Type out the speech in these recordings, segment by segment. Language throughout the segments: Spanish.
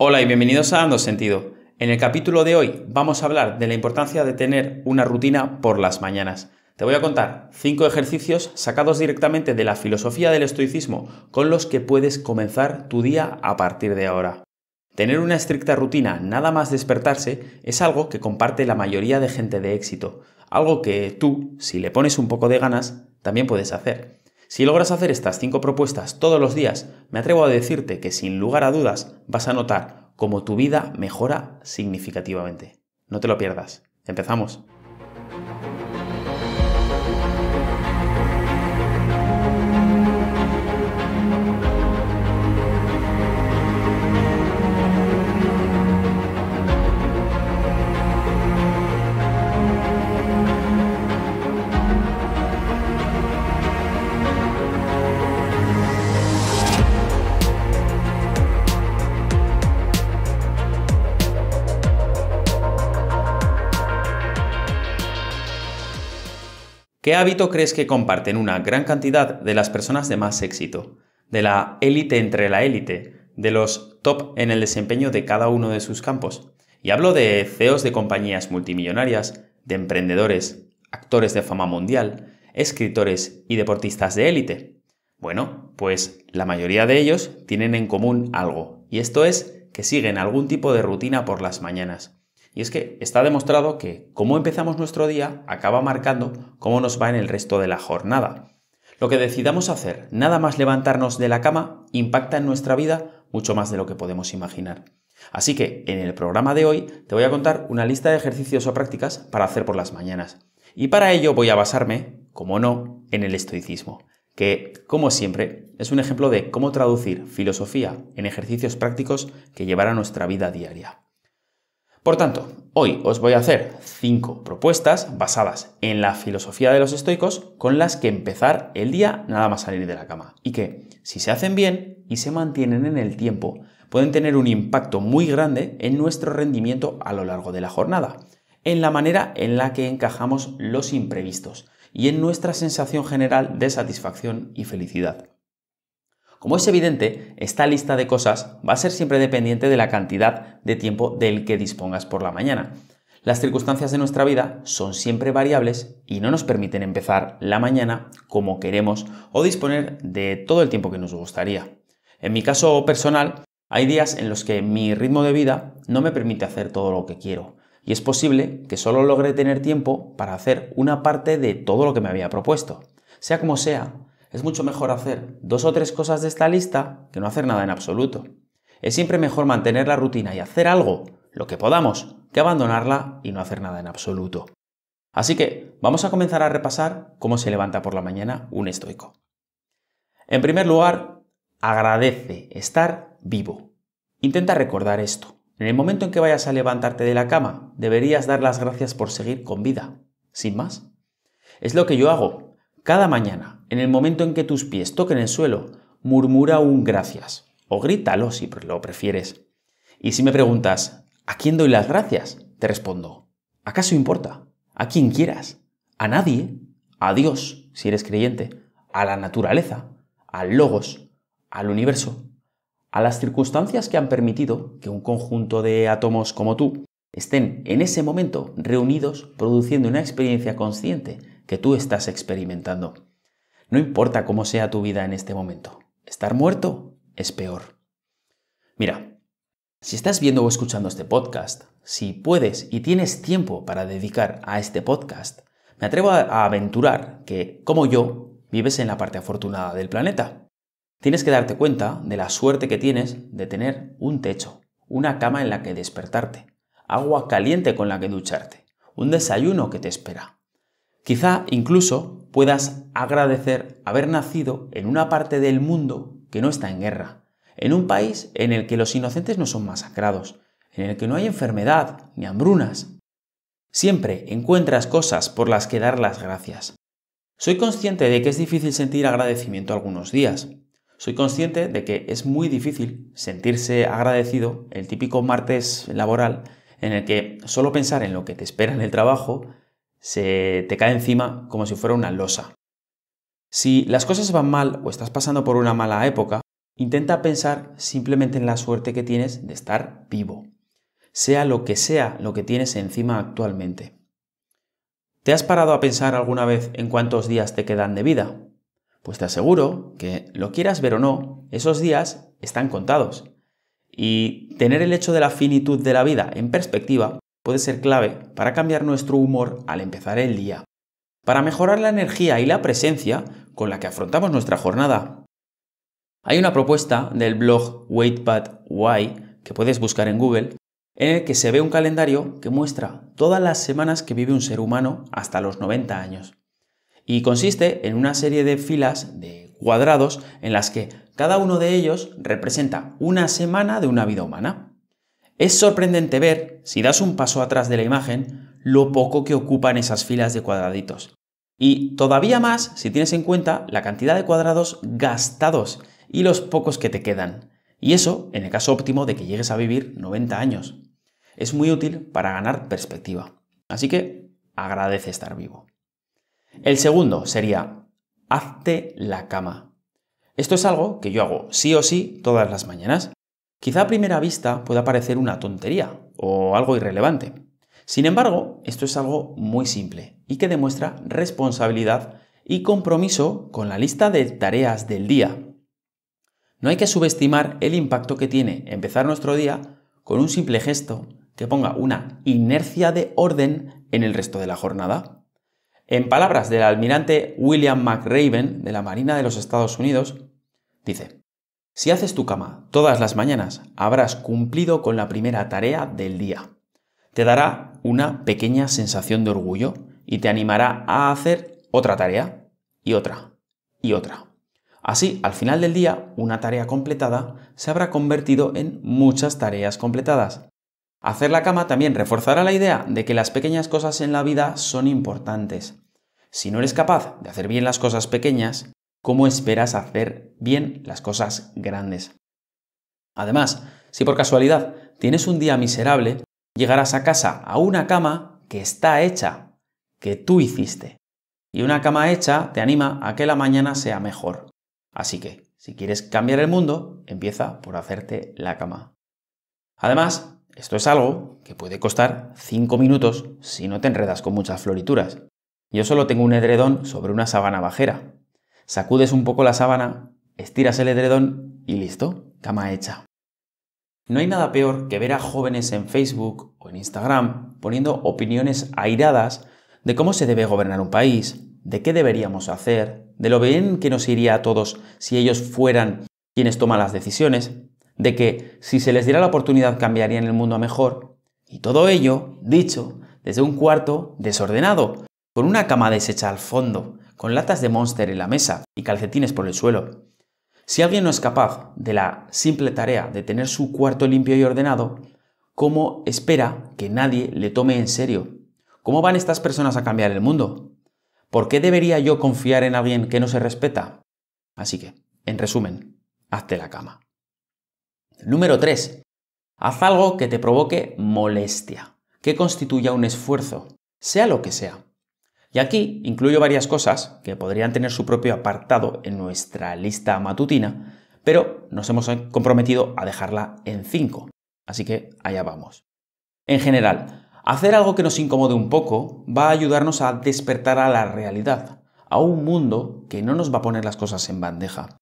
Hola y bienvenidos a Dando Sentido. En el capítulo de hoy vamos a hablar de la importancia de tener una rutina por las mañanas. Te voy a contar 5 ejercicios sacados directamente de la filosofía del estoicismo con los que puedes comenzar tu día a partir de ahora. Tener una estricta rutina nada más despertarse es algo que comparte la mayoría de gente de éxito, algo que tú, si le pones un poco de ganas, también puedes hacer. Si logras hacer estas 5 propuestas todos los días, me atrevo a decirte que sin lugar a dudas vas a notar cómo tu vida mejora significativamente. No te lo pierdas. Empezamos. ¿Qué hábito crees que comparten una gran cantidad de las personas de más éxito? De la élite entre la élite, de los top en el desempeño de cada uno de sus campos. Y hablo de CEOs de compañías multimillonarias, de emprendedores, actores de fama mundial, escritores y deportistas de élite. Bueno, pues la mayoría de ellos tienen en común algo, y esto es que siguen algún tipo de rutina por las mañanas. Y es que está demostrado que cómo empezamos nuestro día acaba marcando cómo nos va en el resto de la jornada. Lo que decidamos hacer nada más levantarnos de la cama impacta en nuestra vida mucho más de lo que podemos imaginar. Así que en el programa de hoy te voy a contar una lista de ejercicios o prácticas para hacer por las mañanas. Y para ello voy a basarme, como no, en el estoicismo, que, como siempre, es un ejemplo de cómo traducir filosofía en ejercicios prácticos que a nuestra vida diaria. Por tanto, hoy os voy a hacer cinco propuestas basadas en la filosofía de los estoicos con las que empezar el día nada más salir de la cama y que, si se hacen bien y se mantienen en el tiempo, pueden tener un impacto muy grande en nuestro rendimiento a lo largo de la jornada, en la manera en la que encajamos los imprevistos y en nuestra sensación general de satisfacción y felicidad. Como es evidente, esta lista de cosas va a ser siempre dependiente de la cantidad de tiempo del que dispongas por la mañana. Las circunstancias de nuestra vida son siempre variables y no nos permiten empezar la mañana como queremos o disponer de todo el tiempo que nos gustaría. En mi caso personal, hay días en los que mi ritmo de vida no me permite hacer todo lo que quiero y es posible que solo logre tener tiempo para hacer una parte de todo lo que me había propuesto. Sea como sea, es mucho mejor hacer dos o tres cosas de esta lista que no hacer nada en absoluto. Es siempre mejor mantener la rutina y hacer algo, lo que podamos, que abandonarla y no hacer nada en absoluto. Así que vamos a comenzar a repasar cómo se levanta por la mañana un estoico. En primer lugar, agradece estar vivo. Intenta recordar esto. En el momento en que vayas a levantarte de la cama, deberías dar las gracias por seguir con vida. Sin más. Es lo que yo hago cada mañana, en el momento en que tus pies toquen el suelo, murmura un gracias, o grítalo si lo prefieres. Y si me preguntas, ¿a quién doy las gracias? Te respondo, ¿acaso importa? A quién quieras, a nadie, a Dios, si eres creyente, a la naturaleza, al logos, al universo, a las circunstancias que han permitido que un conjunto de átomos como tú estén en ese momento reunidos produciendo una experiencia consciente que tú estás experimentando. No importa cómo sea tu vida en este momento, estar muerto es peor. Mira, si estás viendo o escuchando este podcast, si puedes y tienes tiempo para dedicar a este podcast, me atrevo a aventurar que, como yo, vives en la parte afortunada del planeta. Tienes que darte cuenta de la suerte que tienes de tener un techo, una cama en la que despertarte, agua caliente con la que ducharte, un desayuno que te espera, Quizá incluso puedas agradecer haber nacido en una parte del mundo que no está en guerra, en un país en el que los inocentes no son masacrados, en el que no hay enfermedad ni hambrunas. Siempre encuentras cosas por las que dar las gracias. Soy consciente de que es difícil sentir agradecimiento algunos días. Soy consciente de que es muy difícil sentirse agradecido el típico martes laboral en el que solo pensar en lo que te espera en el trabajo se te cae encima como si fuera una losa. Si las cosas van mal o estás pasando por una mala época, intenta pensar simplemente en la suerte que tienes de estar vivo, sea lo que sea lo que tienes encima actualmente. ¿Te has parado a pensar alguna vez en cuántos días te quedan de vida? Pues te aseguro que, lo quieras ver o no, esos días están contados. Y tener el hecho de la finitud de la vida en perspectiva puede ser clave para cambiar nuestro humor al empezar el día, para mejorar la energía y la presencia con la que afrontamos nuestra jornada. Hay una propuesta del blog Waitpad Why, que puedes buscar en Google, en el que se ve un calendario que muestra todas las semanas que vive un ser humano hasta los 90 años. Y consiste en una serie de filas de cuadrados en las que cada uno de ellos representa una semana de una vida humana. Es sorprendente ver, si das un paso atrás de la imagen, lo poco que ocupan esas filas de cuadraditos. Y todavía más si tienes en cuenta la cantidad de cuadrados gastados y los pocos que te quedan. Y eso en el caso óptimo de que llegues a vivir 90 años. Es muy útil para ganar perspectiva. Así que agradece estar vivo. El segundo sería, hazte la cama. Esto es algo que yo hago sí o sí todas las mañanas. Quizá a primera vista pueda parecer una tontería o algo irrelevante. Sin embargo, esto es algo muy simple y que demuestra responsabilidad y compromiso con la lista de tareas del día. No hay que subestimar el impacto que tiene empezar nuestro día con un simple gesto que ponga una inercia de orden en el resto de la jornada. En palabras del almirante William McRaven de la Marina de los Estados Unidos, dice, si haces tu cama todas las mañanas, habrás cumplido con la primera tarea del día. Te dará una pequeña sensación de orgullo y te animará a hacer otra tarea y otra y otra. Así, al final del día, una tarea completada se habrá convertido en muchas tareas completadas. Hacer la cama también reforzará la idea de que las pequeñas cosas en la vida son importantes. Si no eres capaz de hacer bien las cosas pequeñas, cómo esperas hacer bien las cosas grandes. Además, si por casualidad tienes un día miserable, llegarás a casa a una cama que está hecha, que tú hiciste. Y una cama hecha te anima a que la mañana sea mejor. Así que, si quieres cambiar el mundo, empieza por hacerte la cama. Además, esto es algo que puede costar 5 minutos si no te enredas con muchas florituras. Yo solo tengo un edredón sobre una sabana bajera, sacudes un poco la sábana, estiras el edredón y listo, cama hecha. No hay nada peor que ver a jóvenes en Facebook o en Instagram poniendo opiniones airadas de cómo se debe gobernar un país, de qué deberíamos hacer, de lo bien que nos iría a todos si ellos fueran quienes toman las decisiones, de que si se les diera la oportunidad cambiarían el mundo a mejor, y todo ello dicho desde un cuarto desordenado, con una cama deshecha al fondo, con latas de Monster en la mesa y calcetines por el suelo. Si alguien no es capaz de la simple tarea de tener su cuarto limpio y ordenado, ¿cómo espera que nadie le tome en serio? ¿Cómo van estas personas a cambiar el mundo? ¿Por qué debería yo confiar en alguien que no se respeta? Así que, en resumen, hazte la cama. Número 3. Haz algo que te provoque molestia, que constituya un esfuerzo, sea lo que sea. Y aquí incluyo varias cosas que podrían tener su propio apartado en nuestra lista matutina, pero nos hemos comprometido a dejarla en 5. Así que allá vamos. En general, hacer algo que nos incomode un poco va a ayudarnos a despertar a la realidad, a un mundo que no nos va a poner las cosas en bandeja.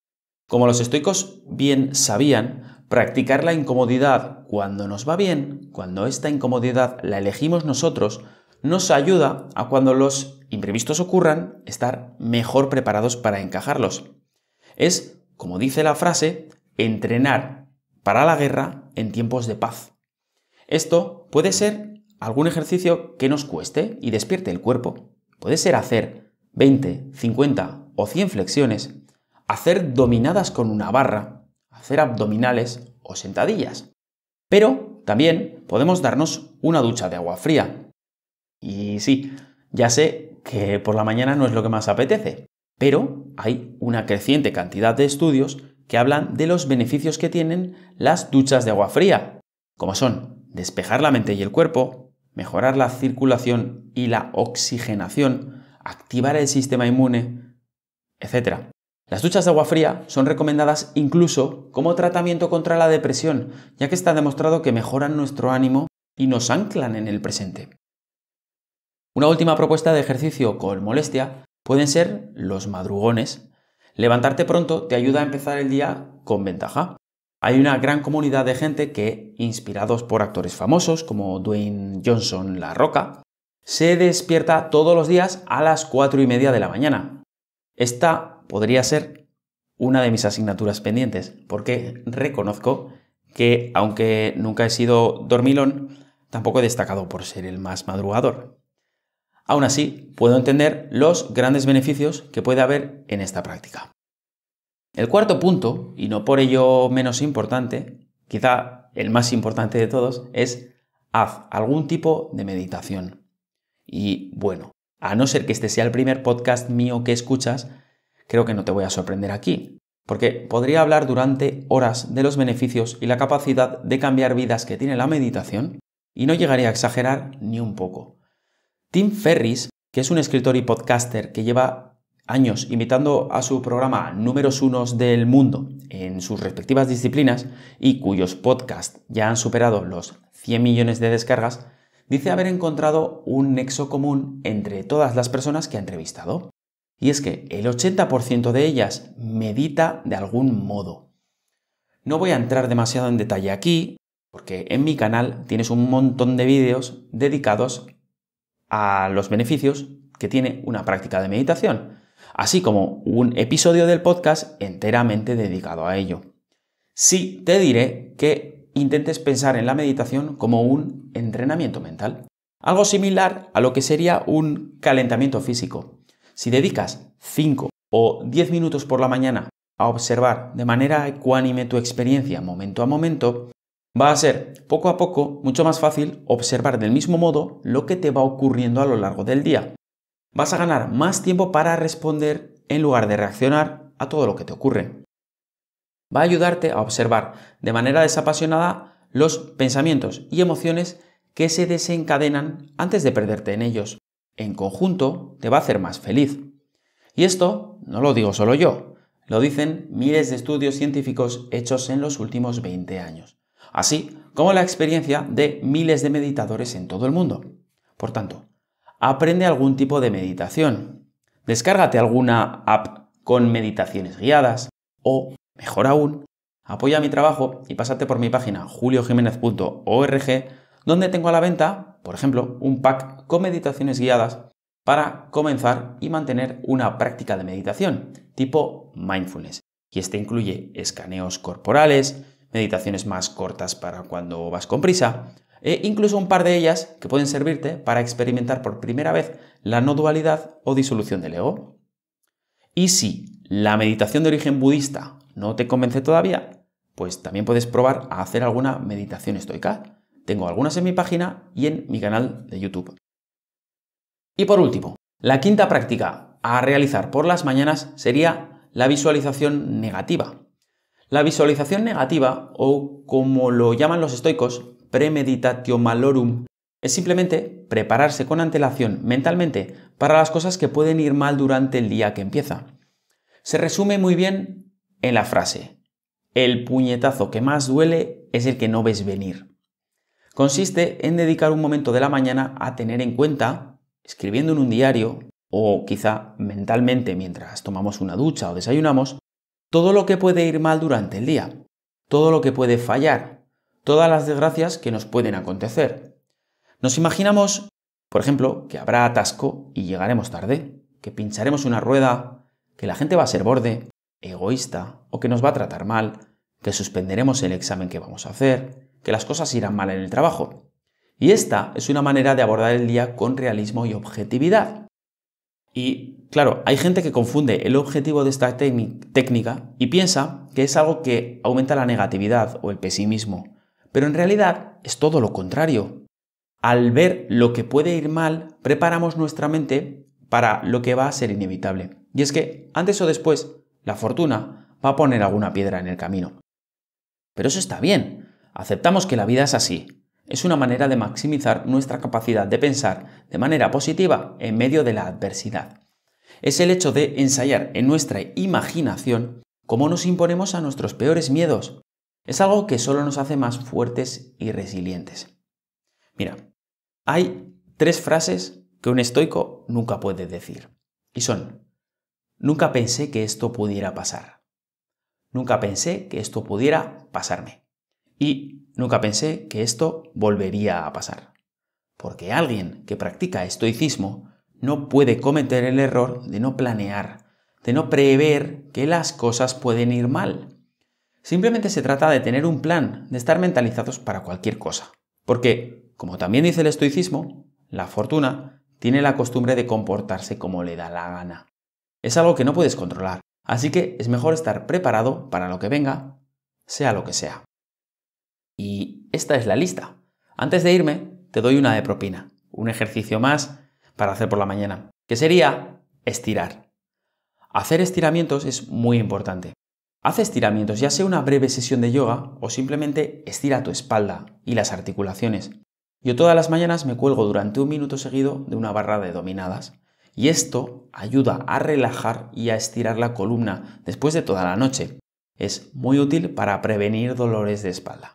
Como los estoicos bien sabían, practicar la incomodidad cuando nos va bien, cuando esta incomodidad la elegimos nosotros, nos ayuda a cuando los imprevistos ocurran, estar mejor preparados para encajarlos. Es, como dice la frase, entrenar para la guerra en tiempos de paz. Esto puede ser algún ejercicio que nos cueste y despierte el cuerpo. Puede ser hacer 20, 50 o 100 flexiones, hacer dominadas con una barra, hacer abdominales o sentadillas. Pero también podemos darnos una ducha de agua fría. Y sí, ya sé que por la mañana no es lo que más apetece. Pero hay una creciente cantidad de estudios que hablan de los beneficios que tienen las duchas de agua fría, como son despejar la mente y el cuerpo, mejorar la circulación y la oxigenación, activar el sistema inmune, etc. Las duchas de agua fría son recomendadas incluso como tratamiento contra la depresión, ya que está demostrado que mejoran nuestro ánimo y nos anclan en el presente. Una última propuesta de ejercicio con molestia pueden ser los madrugones. Levantarte pronto te ayuda a empezar el día con ventaja. Hay una gran comunidad de gente que, inspirados por actores famosos como Dwayne Johnson La Roca, se despierta todos los días a las 4 y media de la mañana. Esta podría ser una de mis asignaturas pendientes, porque reconozco que, aunque nunca he sido dormilón, tampoco he destacado por ser el más madrugador. Aún así, puedo entender los grandes beneficios que puede haber en esta práctica. El cuarto punto, y no por ello menos importante, quizá el más importante de todos, es haz algún tipo de meditación. Y bueno, a no ser que este sea el primer podcast mío que escuchas, creo que no te voy a sorprender aquí, porque podría hablar durante horas de los beneficios y la capacidad de cambiar vidas que tiene la meditación y no llegaría a exagerar ni un poco. Tim Ferris, que es un escritor y podcaster que lleva años invitando a su programa números unos del mundo en sus respectivas disciplinas y cuyos podcasts ya han superado los 100 millones de descargas, dice haber encontrado un nexo común entre todas las personas que ha entrevistado. Y es que el 80% de ellas medita de algún modo. No voy a entrar demasiado en detalle aquí, porque en mi canal tienes un montón de vídeos dedicados a los beneficios que tiene una práctica de meditación, así como un episodio del podcast enteramente dedicado a ello. Sí, te diré que intentes pensar en la meditación como un entrenamiento mental, algo similar a lo que sería un calentamiento físico. Si dedicas 5 o 10 minutos por la mañana a observar de manera ecuánime tu experiencia momento a momento, va a ser poco a poco mucho más fácil observar del mismo modo lo que te va ocurriendo a lo largo del día. Vas a ganar más tiempo para responder en lugar de reaccionar a todo lo que te ocurre. Va a ayudarte a observar de manera desapasionada los pensamientos y emociones que se desencadenan antes de perderte en ellos. En conjunto, te va a hacer más feliz. Y esto no lo digo solo yo, lo dicen miles de estudios científicos hechos en los últimos 20 años así como la experiencia de miles de meditadores en todo el mundo. Por tanto, aprende algún tipo de meditación. Descárgate alguna app con meditaciones guiadas o, mejor aún, apoya mi trabajo y pásate por mi página juliojiménez.org, donde tengo a la venta, por ejemplo, un pack con meditaciones guiadas para comenzar y mantener una práctica de meditación tipo mindfulness. Y este incluye escaneos corporales, meditaciones más cortas para cuando vas con prisa, e incluso un par de ellas que pueden servirte para experimentar por primera vez la no dualidad o disolución del ego. Y si la meditación de origen budista no te convence todavía, pues también puedes probar a hacer alguna meditación estoica. Tengo algunas en mi página y en mi canal de YouTube. Y por último, la quinta práctica a realizar por las mañanas sería la visualización negativa. La visualización negativa, o como lo llaman los estoicos, premeditatio malorum, es simplemente prepararse con antelación mentalmente para las cosas que pueden ir mal durante el día que empieza. Se resume muy bien en la frase, el puñetazo que más duele es el que no ves venir. Consiste en dedicar un momento de la mañana a tener en cuenta, escribiendo en un diario, o quizá mentalmente mientras tomamos una ducha o desayunamos, todo lo que puede ir mal durante el día, todo lo que puede fallar, todas las desgracias que nos pueden acontecer. Nos imaginamos, por ejemplo, que habrá atasco y llegaremos tarde, que pincharemos una rueda, que la gente va a ser borde, egoísta o que nos va a tratar mal, que suspenderemos el examen que vamos a hacer, que las cosas irán mal en el trabajo. Y esta es una manera de abordar el día con realismo y objetividad. Y Claro, hay gente que confunde el objetivo de esta técnica y piensa que es algo que aumenta la negatividad o el pesimismo, pero en realidad es todo lo contrario. Al ver lo que puede ir mal, preparamos nuestra mente para lo que va a ser inevitable. Y es que, antes o después, la fortuna va a poner alguna piedra en el camino. Pero eso está bien. Aceptamos que la vida es así. Es una manera de maximizar nuestra capacidad de pensar de manera positiva en medio de la adversidad es el hecho de ensayar en nuestra imaginación cómo nos imponemos a nuestros peores miedos. Es algo que solo nos hace más fuertes y resilientes. Mira, hay tres frases que un estoico nunca puede decir. Y son, nunca pensé que esto pudiera pasar. Nunca pensé que esto pudiera pasarme. Y nunca pensé que esto volvería a pasar. Porque alguien que practica estoicismo no puede cometer el error de no planear, de no prever que las cosas pueden ir mal. Simplemente se trata de tener un plan, de estar mentalizados para cualquier cosa. Porque, como también dice el estoicismo, la fortuna tiene la costumbre de comportarse como le da la gana. Es algo que no puedes controlar, así que es mejor estar preparado para lo que venga, sea lo que sea. Y esta es la lista. Antes de irme, te doy una de propina, un ejercicio más para hacer por la mañana, que sería estirar. Hacer estiramientos es muy importante. Haz estiramientos, ya sea una breve sesión de yoga o simplemente estira tu espalda y las articulaciones. Yo todas las mañanas me cuelgo durante un minuto seguido de una barra de dominadas y esto ayuda a relajar y a estirar la columna después de toda la noche. Es muy útil para prevenir dolores de espalda.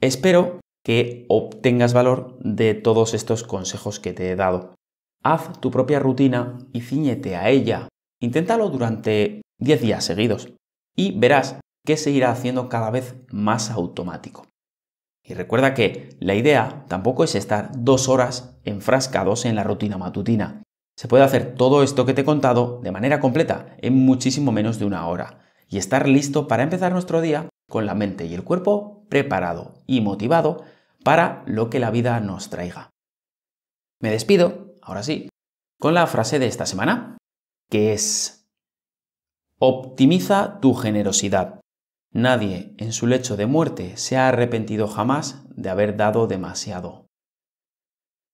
Espero que obtengas valor de todos estos consejos que te he dado. Haz tu propia rutina y ciñete a ella. Inténtalo durante 10 días seguidos y verás que se irá haciendo cada vez más automático. Y recuerda que la idea tampoco es estar dos horas enfrascados en la rutina matutina. Se puede hacer todo esto que te he contado de manera completa, en muchísimo menos de una hora, y estar listo para empezar nuestro día con la mente y el cuerpo preparado y motivado para lo que la vida nos traiga. Me despido, ahora sí, con la frase de esta semana, que es, optimiza tu generosidad. Nadie en su lecho de muerte se ha arrepentido jamás de haber dado demasiado.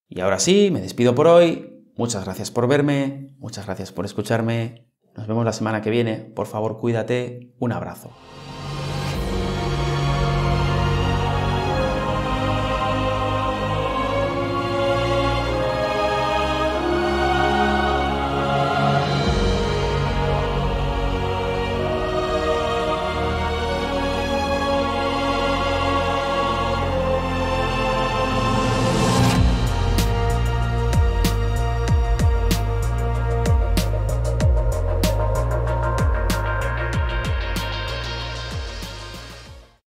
Y ahora sí, me despido por hoy. Muchas gracias por verme, muchas gracias por escucharme. Nos vemos la semana que viene. Por favor, cuídate. Un abrazo.